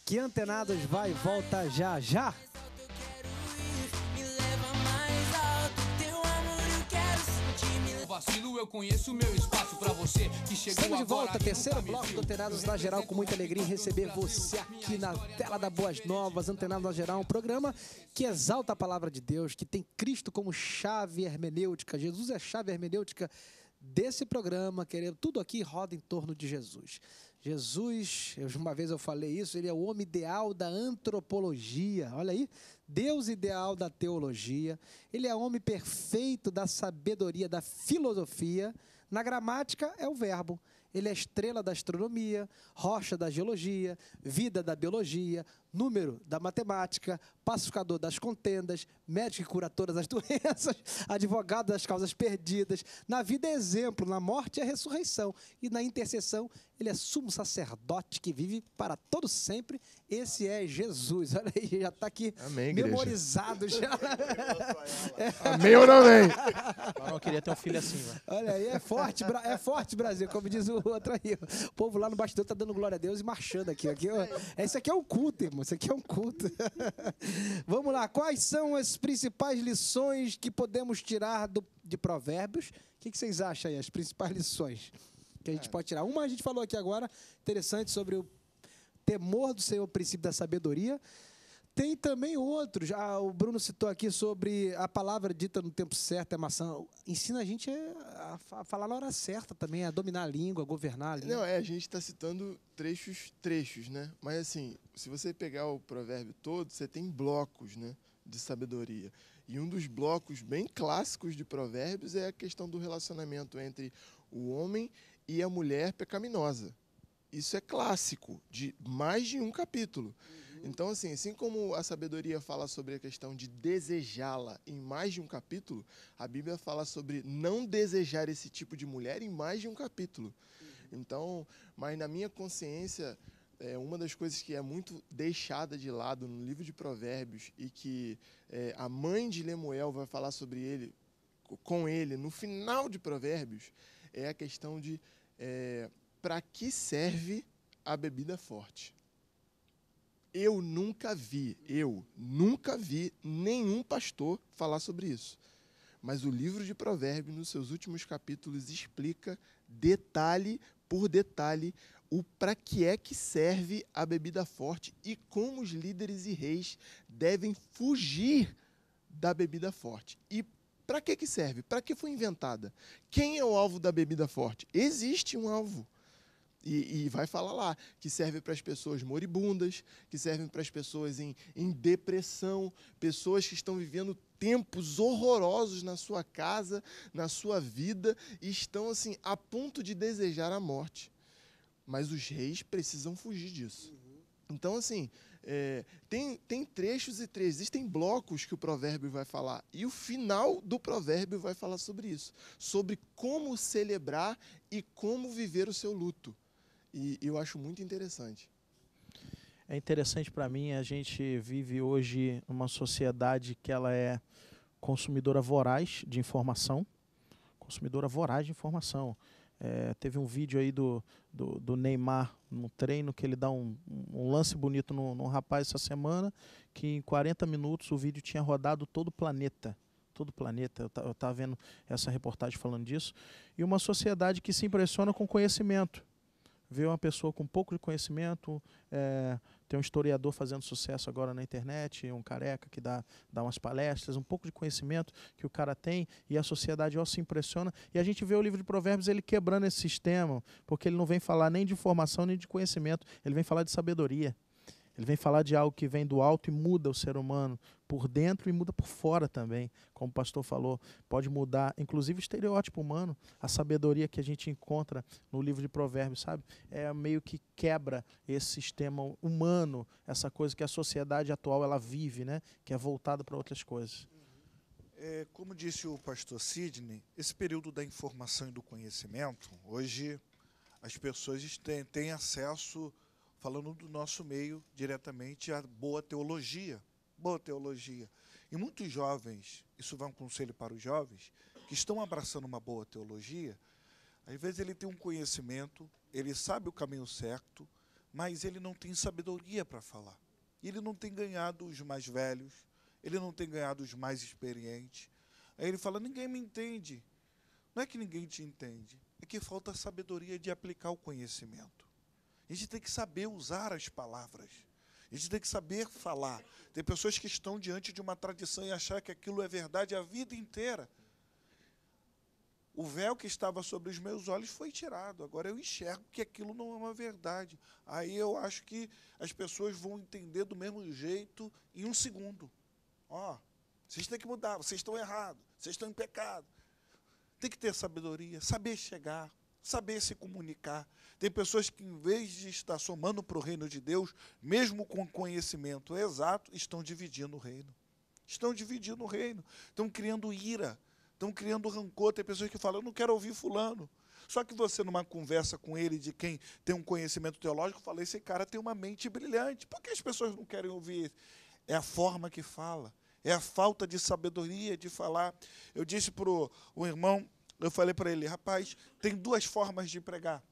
Que antenadas vai e volta já já. vacilo, eu conheço meu espaço para você que chegou Estamos de volta, terceiro bloco do Antenados na Geral, com muita alegria em receber você aqui na tela da Boas Novas. Antenados na Geral, um programa que exalta a palavra de Deus, que tem Cristo como chave hermenêutica. Jesus é a chave hermenêutica desse programa, querendo tudo aqui roda em torno de Jesus. Jesus, uma vez eu falei isso, ele é o homem ideal da antropologia. Olha aí, Deus ideal da teologia, ele é homem perfeito da sabedoria da filosofia. Na gramática é o verbo. Ele é estrela da astronomia, rocha da geologia, vida da biologia, número da matemática, pacificador das contendas, médico que cura todas as doenças, advogado das causas perdidas. Na vida é exemplo, na morte é ressurreição. E na intercessão, ele é sumo sacerdote que vive para todo sempre. Esse é Jesus. Olha aí, já está aqui Amém, memorizado. Já. Amém ou não amém? Eu não queria ter um filho assim. Mano. Olha aí, é forte, é forte Brasil, como diz o outro aí. O povo lá no bastidor está dando glória a Deus e marchando aqui. aqui ó. Esse aqui é o culto, irmão irmão. Isso aqui é um culto. Vamos lá. Quais são as principais lições que podemos tirar do, de Provérbios? O que, que vocês acham aí, as principais lições que a gente é. pode tirar? Uma a gente falou aqui agora, interessante, sobre o temor do Senhor, o princípio da sabedoria. Tem também outros. Ah, o Bruno citou aqui sobre a palavra dita no tempo certo é maçã. Ensina a gente a, falar na hora certa também, a dominar a língua, a governar a língua. Não, é, a gente está citando trechos, trechos, né? Mas assim, se você pegar o provérbio todo, você tem blocos, né? De sabedoria. E um dos blocos bem clássicos de provérbios é a questão do relacionamento entre o homem e a mulher pecaminosa. Isso é clássico, de mais de um capítulo. Então, assim, assim como a sabedoria fala sobre a questão de desejá-la em mais de um capítulo, a Bíblia fala sobre não desejar esse tipo de mulher em mais de um capítulo. Uhum. Então, mas na minha consciência, é, uma das coisas que é muito deixada de lado no livro de Provérbios e que é, a mãe de Lemuel vai falar sobre ele, com ele, no final de Provérbios, é a questão de é, para que serve a bebida forte. Eu nunca vi, eu nunca vi nenhum pastor falar sobre isso. Mas o livro de Provérbios, nos seus últimos capítulos, explica detalhe por detalhe o para que é que serve a bebida forte e como os líderes e reis devem fugir da bebida forte. E para que que serve? Para que foi inventada? Quem é o alvo da bebida forte? Existe um alvo. E, e, vai falar lá que serve para as pessoas moribundas, que servem para as pessoas em, em depressão, pessoas que estão vivendo tempos horrorosos na sua casa, na sua vida, e estão assim a ponto de desejar a morte. Mas os reis precisam fugir disso. Então, assim, é, tem, tem trechos e trechos, existem blocos que o provérbio vai falar. E o final do provérbio vai falar sobre isso. Sobre como celebrar e como viver o seu luto e eu acho muito interessante. É interessante para mim, a gente vive hoje uma sociedade que ela é consumidora voraz de informação, consumidora voraz de informação. É, teve um vídeo aí do, do, do, Neymar no treino que ele dá um, um lance bonito num, no rapaz essa semana, que em 40 minutos o vídeo tinha rodado todo o planeta. Todo o planeta. Eu estava vendo essa reportagem falando disso. E uma sociedade que se impressiona com conhecimento vê uma pessoa com pouco de conhecimento, é, tem um historiador fazendo sucesso agora na internet, um careca que dá, dá umas palestras, um pouco de conhecimento que o cara tem e a sociedade ó, se impressiona. E a gente vê o livro de Provérbios ele quebrando esse sistema, porque ele não vem falar nem de informação nem de conhecimento, ele vem falar de sabedoria. Ele vem falar de algo que vem do alto e muda o ser humano por dentro e muda por fora também, como o pastor falou. Pode mudar, inclusive, o estereótipo humano, a sabedoria que a gente encontra no livro de Provérbios, sabe? É meio que quebra esse sistema humano, essa coisa que a sociedade atual ela vive, né? Que é voltada para outras coisas. É, como disse o pastor Sidney, esse período da informação e do conhecimento, hoje as pessoas têm, têm acesso falando do nosso meio diretamente, a boa teologia. Boa teologia. E muitos jovens, isso vai um conselho para os jovens, que estão abraçando uma boa teologia, às vezes ele tem um conhecimento, ele sabe o caminho certo, mas ele não tem sabedoria para falar. Ele não tem ganhado os mais velhos, ele não tem ganhado os mais experientes. Aí ele fala: ninguém me entende. Não é que ninguém te entende, é que falta sabedoria de aplicar o conhecimento. A gente tem que saber usar as palavras. A gente tem que saber falar. Tem pessoas que estão diante de uma tradição e achar que aquilo é verdade a vida inteira. O véu que estava sobre os meus olhos foi tirado. Agora eu enxergo que aquilo não é uma verdade. Aí eu acho que as pessoas vão entender do mesmo jeito em um segundo. Ó, oh, vocês têm que mudar, vocês estão errados, vocês estão em pecado. Tem que ter sabedoria, saber chegar, saber se comunicar. Tem pessoas que, em vez de estar somando para o reino de Deus, mesmo com conhecimento exato, estão dividindo o reino. Estão dividindo o reino. Estão criando ira. Estão criando rancor. Tem pessoas que falam, eu não quero ouvir fulano. Só que você, numa conversa com ele de quem tem um conhecimento teológico, fala, esse cara tem uma mente brilhante. Por que as pessoas não querem ouvir? É a forma que fala. É a falta de sabedoria de falar. Eu disse para o irmão eu falei para ele, rapaz, tem duas formas de pregar.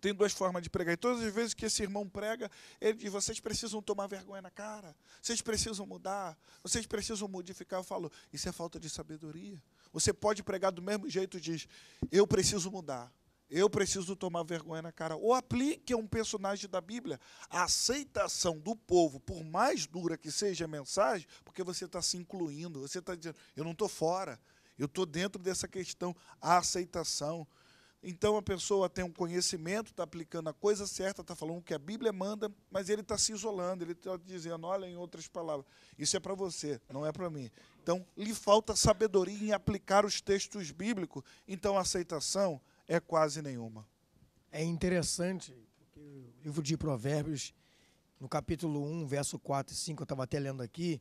Tem duas formas de pregar. E todas as vezes que esse irmão prega, ele diz: vocês precisam tomar vergonha na cara, vocês precisam mudar, vocês precisam modificar. Eu falo: isso é falta de sabedoria. Você pode pregar do mesmo jeito, diz: eu preciso mudar, eu preciso tomar vergonha na cara. Ou aplique a um personagem da Bíblia. A aceitação do povo, por mais dura que seja a mensagem, porque você está se incluindo, você está dizendo: eu não estou fora, eu estou dentro dessa questão, a aceitação. Então a pessoa tem um conhecimento, está aplicando a coisa certa, está falando o que a Bíblia manda, mas ele está se isolando, ele está dizendo, olha, em outras palavras, isso é para você, não é para mim. Então lhe falta sabedoria em aplicar os textos bíblicos, então a aceitação é quase nenhuma. É interessante, porque o livro de Provérbios, no capítulo 1, verso 4 e 5, eu estava até lendo aqui,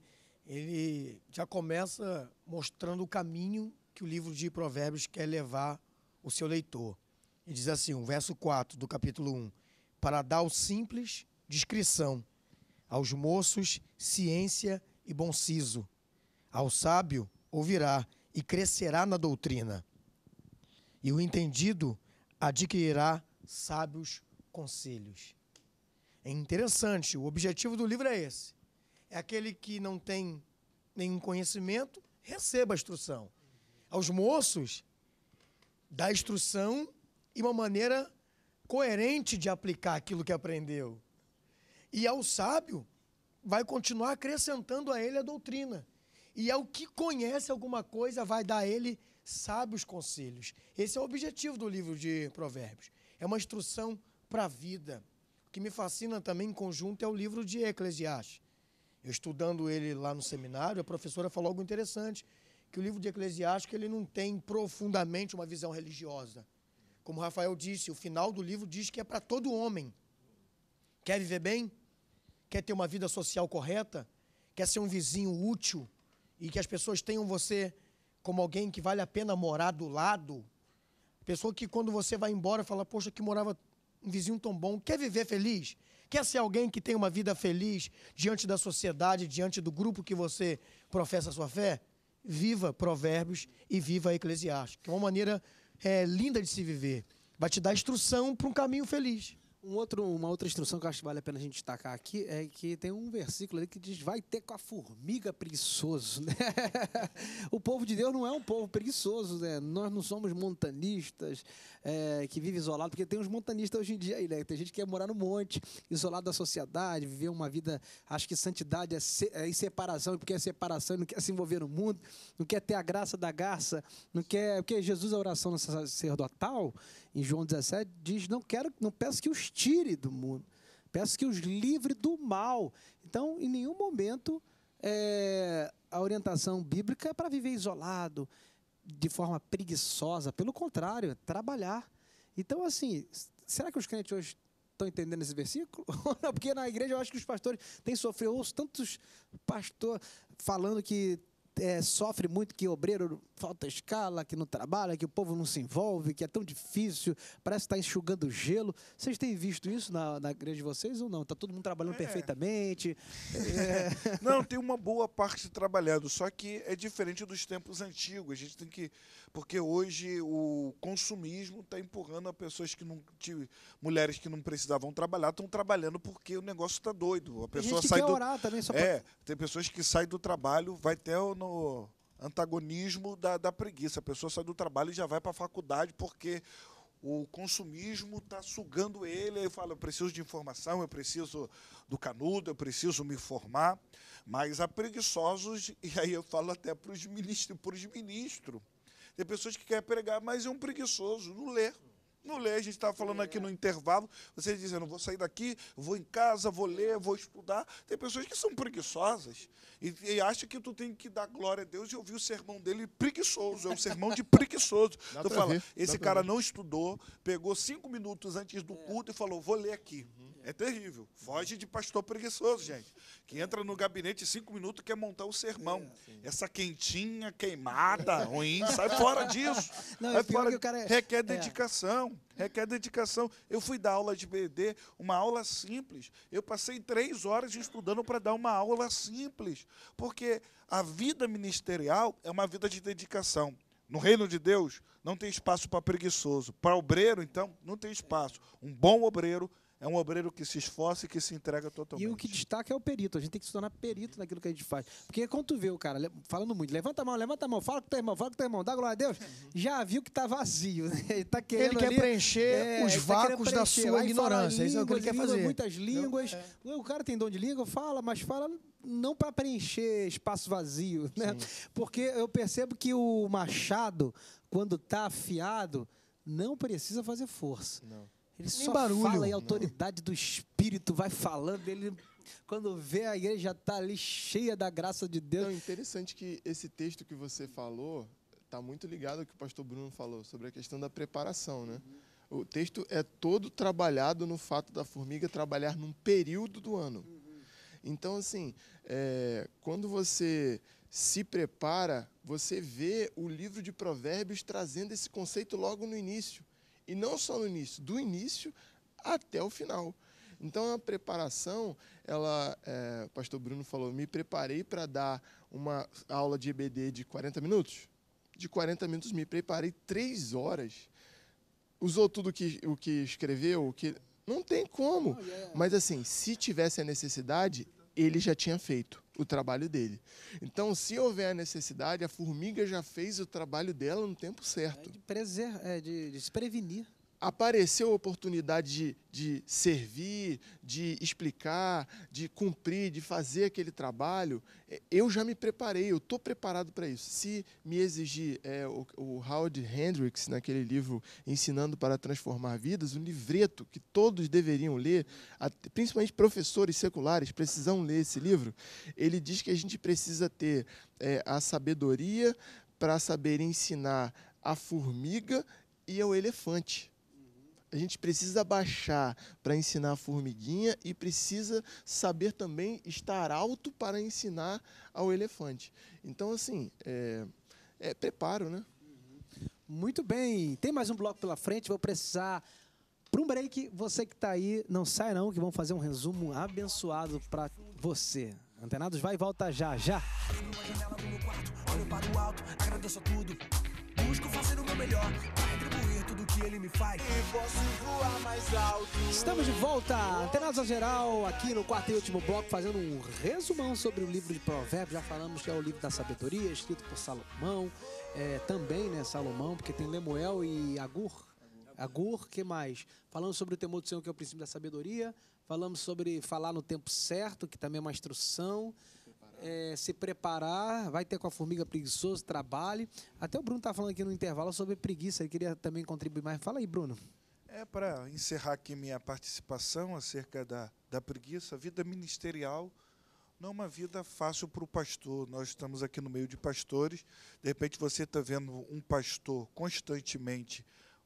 ele já começa mostrando o caminho que o livro de Provérbios quer levar o seu leitor. E diz assim, o verso 4 do capítulo 1: Para dar ao simples discrição, aos moços ciência e bom siso, ao sábio ouvirá e crescerá na doutrina, e o entendido adquirirá sábios conselhos. É interessante, o objetivo do livro é esse: é aquele que não tem nenhum conhecimento, receba a instrução. Aos moços, dá instrução e uma maneira coerente de aplicar aquilo que aprendeu. E ao sábio, vai continuar acrescentando a ele a doutrina. E ao que conhece alguma coisa, vai dar a ele sábios conselhos. Esse é o objetivo do livro de Provérbios. É uma instrução para a vida. O que me fascina também em conjunto é o livro de Eclesiastes. Eu estudando ele lá no seminário, a professora falou algo interessante, que o livro de Eclesiástico ele não tem profundamente uma visão religiosa. Como Rafael disse, o final do livro diz que é para todo homem. Quer viver bem? Quer ter uma vida social correta? Quer ser um vizinho útil? E que as pessoas tenham você como alguém que vale a pena morar do lado? Pessoa que quando você vai embora fala, poxa, que morava um vizinho tão bom. Quer viver feliz? Quer ser alguém que tem uma vida feliz diante da sociedade, diante do grupo que você professa a sua fé? Viva Provérbios e viva Eclesiastes, é uma maneira é, linda de se viver. Vai te dar instrução para um caminho feliz. Um outro, uma outra instrução que eu acho que vale a pena a gente destacar aqui é que tem um versículo ali que diz: vai ter com a formiga preguiçoso. Né? o povo de Deus não é um povo preguiçoso, né? Nós não somos montanistas é, que vivem isolado, porque tem uns montanistas hoje em dia aí, né? Tem gente que quer morar no monte, isolado da sociedade, viver uma vida. Acho que santidade é, se, é em separação, porque é separação, não quer se envolver no mundo, não quer ter a graça da graça, não quer. Porque Jesus, é a oração sacerdotal, em João 17, diz: Não quero, não peço que os tire do mundo, peço que os livre do mal. Então, em nenhum momento é, a orientação bíblica é para viver isolado, de forma preguiçosa. Pelo contrário, é trabalhar. Então, assim, será que os crentes hoje estão entendendo esse versículo? Porque na igreja eu acho que os pastores têm sofrido. ouço tantos pastores falando que é, sofre muito que obreiro falta escala, que não trabalha, que o povo não se envolve, que é tão difícil, parece estar tá enxugando gelo. Vocês têm visto isso na, na igreja de vocês ou não? Está todo mundo trabalhando é. perfeitamente? É. Não, tem uma boa parte trabalhando, só que é diferente dos tempos antigos. A gente tem que. Porque hoje o consumismo está empurrando a pessoas que não. Mulheres que não precisavam trabalhar estão trabalhando porque o negócio está doido. A pessoa gente que sai quer do. Orar também, só é, pra... É, tem pessoas que saem do trabalho, vai até o eterno antagonismo da, da preguiça. A pessoa sai do trabalho e já vai para a faculdade porque o consumismo está sugando ele. Aí fala, eu preciso de informação, eu preciso do canudo, eu preciso me formar. Mas há preguiçosos, e aí eu falo até para os ministros, pros ministros. Tem pessoas que querem pregar, mas é um preguiçoso, não lê. Não lê, a gente estava falando aqui no intervalo, Vocês dizendo, vou sair daqui, vou em casa, vou ler, vou estudar. Tem pessoas que são preguiçosas e, e acham que tu tem que dar glória a Deus e ouvir o sermão dele preguiçoso, é um sermão de preguiçoso. tu fala, esse cara ver. não estudou, pegou cinco minutos antes do culto e falou, vou ler aqui. Uhum. É terrível. Foge de pastor preguiçoso, gente. Que entra no gabinete cinco minutos e quer montar o sermão. É, Essa quentinha, queimada, ruim, sai fora disso. Não, sai fora. Que o cara é, requer é. dedicação requer é é dedicação. Eu fui dar aula de BD, uma aula simples. Eu passei três horas estudando para dar uma aula simples, porque a vida ministerial é uma vida de dedicação. No reino de Deus, não tem espaço para preguiçoso. Para obreiro, então, não tem espaço. Um bom obreiro é um obreiro que se esforça e que se entrega totalmente. E o que destaca é o perito. A gente tem que se tornar perito naquilo que a gente faz. Porque quando tu vê o cara falando muito, levanta a mão, levanta a mão, fala com teu irmão, fala com teu irmão, dá glória a Deus, já viu que está vazio. Né? Ele, tá querendo ele quer ali, preencher é, os vácuos tá da sua ignorância. Isso é o que ele quer fazer. Muitas línguas. é. O cara tem dom de língua, fala, mas fala não para preencher espaço vazio. Né? Porque eu percebo que o machado, quando está afiado, não precisa fazer força. Não ele Nem só barulho, fala e a autoridade do Espírito vai falando. Ele, quando vê, a igreja está ali cheia da graça de Deus. É interessante que esse texto que você falou está muito ligado ao que o pastor Bruno falou sobre a questão da preparação, né? O texto é todo trabalhado no fato da formiga trabalhar num período do ano. Então, assim, é, quando você se prepara, você vê o livro de Provérbios trazendo esse conceito logo no início. E não só no início, do início até o final. Então a preparação, ela, é, o pastor Bruno falou, me preparei para dar uma aula de EBD de 40 minutos. De 40 minutos me preparei três horas. Usou tudo que, o que escreveu, o que não tem como. Ah, Mas assim, se tivesse a necessidade, ele já tinha feito o trabalho dele. Então, se houver a necessidade, a formiga já fez o trabalho dela no tempo certo. É de, preser, é de, de se prevenir apareceu a oportunidade de, de servir, de explicar, de cumprir, de fazer aquele trabalho, é, eu já me preparei, eu estou preparado para isso. Se me exigir é, o, o Howard Hendricks, naquele livro Ensinando para Transformar Vidas, um livreto que todos deveriam ler, principalmente professores seculares precisam ler esse livro, ele diz que a gente precisa ter é, a sabedoria para saber ensinar a formiga e ao elefante a gente precisa baixar para ensinar a formiguinha e precisa saber também estar alto para ensinar ao elefante. Então, assim, é, é preparo, né? Uhum. Muito bem. Tem mais um bloco pela frente, vou precisar. Para um break, você que está aí, não sai não, que vamos fazer um resumo abençoado para você. Antenados vai e volta já, já. Tem uma janela no meu quarto, olho para o alto, agradeço tudo. Busco fazer o meu melhor pra retribuir tudo que ele me faz. E posso voar mais alto. Estamos de volta, Antenados Geral, aqui no quarto e último bloco, fazendo um resumão sobre o livro de Provérbios. Já falamos que é o livro da sabedoria, escrito por Salomão. É, também, né, Salomão, porque tem Lemuel e Agur. Agur, que mais? Falamos sobre o temor do Senhor, que é o princípio da sabedoria. Falamos sobre falar no tempo certo, que também é uma instrução é, se preparar, vai ter com a formiga preguiçoso, trabalhe. Até o Bruno está falando aqui no intervalo sobre preguiça, ele queria também contribuir mais. Fala aí, Bruno. É, para encerrar aqui minha participação acerca da, da preguiça, a vida ministerial não é uma vida fácil para o pastor. Nós estamos aqui no meio de pastores, de repente você está vendo um pastor constantemente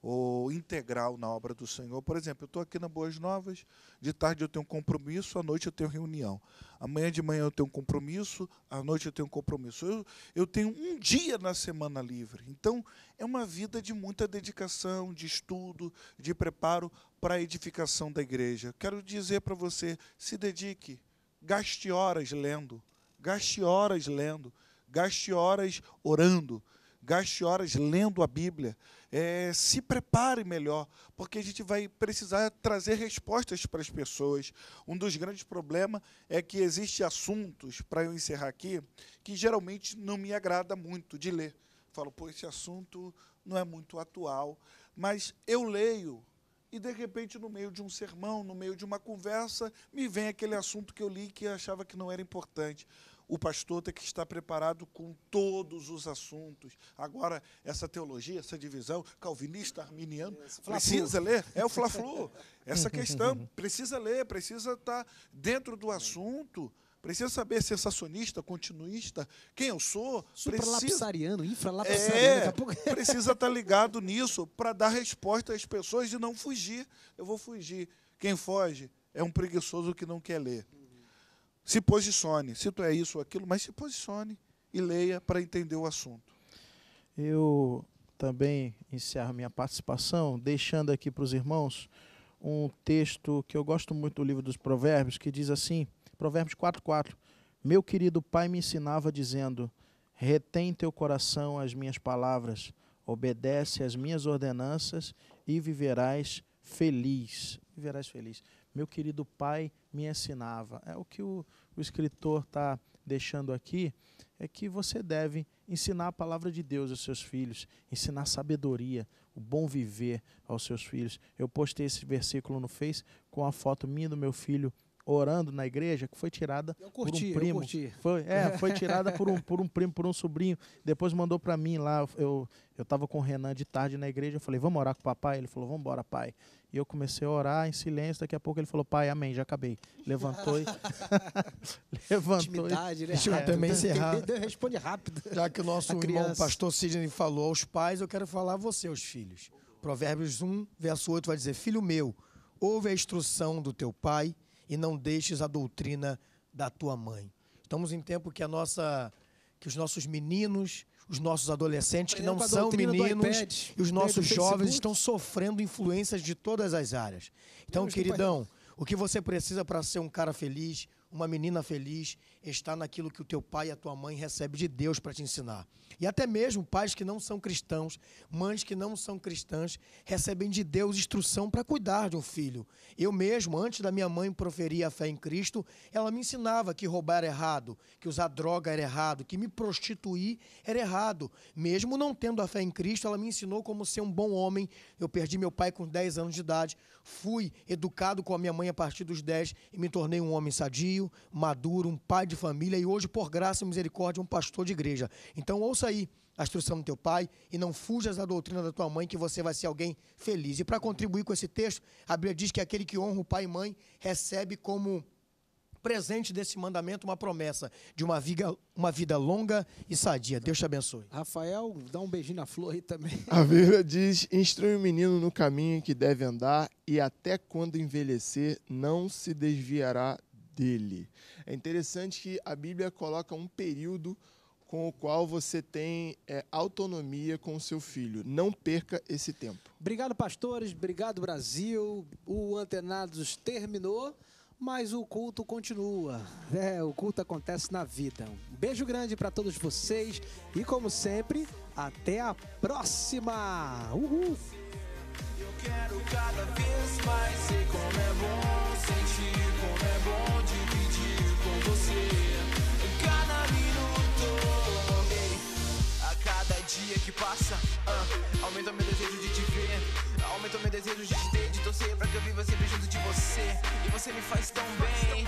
ou integral na obra do Senhor. Por exemplo, eu estou aqui na Boas Novas, de tarde eu tenho um compromisso, à noite eu tenho reunião. Amanhã de manhã eu tenho um compromisso, à noite eu tenho um compromisso. Eu, eu tenho um dia na semana livre. Então, é uma vida de muita dedicação, de estudo, de preparo para a edificação da igreja. Quero dizer para você: se dedique, gaste horas lendo, gaste horas lendo, gaste horas orando, gaste horas lendo a Bíblia é, se prepare melhor, porque a gente vai precisar trazer respostas para as pessoas. Um dos grandes problemas é que existe assuntos, para eu encerrar aqui, que geralmente não me agrada muito de ler. Falo, pô, esse assunto não é muito atual, mas eu leio e de repente no meio de um sermão, no meio de uma conversa, me vem aquele assunto que eu li que eu achava que não era importante o pastor tem que estar preparado com todos os assuntos. Agora, essa teologia, essa divisão, calvinista, arminiano, é, precisa ler, é o Fla-Flu. Essa questão, precisa ler, precisa estar dentro do assunto. Precisa saber sensacionista, continuista, quem eu sou. Supralapsariano, precisa... infralapsariano. É, precisa estar ligado nisso para dar resposta às pessoas e não fugir. Eu vou fugir. Quem foge é um preguiçoso que não quer ler. Se posicione. Se tu é isso ou aquilo, mas se posicione e leia para entender o assunto. Eu também encerro minha participação deixando aqui para os irmãos um texto que eu gosto muito do livro dos Provérbios, que diz assim: Provérbios 4,4. Meu querido pai me ensinava dizendo: retém teu coração as minhas palavras, obedece às minhas ordenanças e viverás feliz. Viverás feliz meu querido pai me ensinava. É o que o, o escritor está deixando aqui, é que você deve ensinar a palavra de Deus aos seus filhos, ensinar sabedoria, o bom viver aos seus filhos. Eu postei esse versículo no Face com a foto minha do meu filho orando na igreja que foi tirada curti, por um primo. Foi, é, foi tirada por um, por um primo, por um sobrinho. Depois mandou para mim lá. Eu, eu tava com o Renan de tarde na igreja. Eu falei, vamos orar com o papai? Ele falou, vamos embora, pai. E eu comecei a orar em silêncio. Daqui a pouco ele falou, pai, amém, já acabei. Levantou e. Levantou. Intimidade, né? Deixa eu é, também encerrar. Responde rápido. Já que o nosso irmão pastor Sidney falou aos pais, eu quero falar a você, os filhos. Provérbios 1, verso 8 vai dizer: Filho meu, ouve a instrução do teu pai e não deixes a doutrina da tua mãe. Estamos em tempo que a nossa que os nossos meninos, os nossos adolescentes que não são meninos iPad, e os né, nossos jovens estão sofrendo influências de todas as áreas. Então, Deus queridão, o que você precisa para ser um cara feliz, uma menina feliz está naquilo que o teu pai e a tua mãe recebem de Deus para te ensinar. E até mesmo pais que não são cristãos, mães que não são cristãs, recebem de Deus instrução para cuidar de um filho. Eu mesmo, antes da minha mãe proferir a fé em Cristo, ela me ensinava que roubar era errado, que usar droga era errado, que me prostituir era errado. Mesmo não tendo a fé em Cristo, ela me ensinou como ser um bom homem. Eu perdi meu pai com 10 anos de idade, fui educado com a minha mãe a partir dos 10 e me tornei um homem sadio, maduro, um pai de de família e hoje, por graça e misericórdia, um pastor de igreja. Então ouça aí a instrução do teu pai e não fujas da doutrina da tua mãe, que você vai ser alguém feliz. E para contribuir com esse texto, a Bíblia diz que aquele que honra o pai e mãe recebe como presente desse mandamento uma promessa de uma vida, uma vida longa e sadia. Deus te abençoe. Rafael, dá um beijinho na flor aí também. A Bíblia diz: instrui o menino no caminho que deve andar, e até quando envelhecer, não se desviará dele. É interessante que a Bíblia coloca um período com o qual você tem é, autonomia com o seu filho. Não perca esse tempo. Obrigado, pastores. Obrigado, Brasil. O Antenados terminou, mas o culto continua. É, o culto acontece na vida. Um beijo grande para todos vocês e, como sempre, até a próxima. Uhul! Eu quero cada vez mais e como é bom sentir. dia que passa uh, Aumenta meu desejo de te ver Aumenta meu desejo de te ter De torcer pra que eu viva sempre junto de você E você me faz tão bem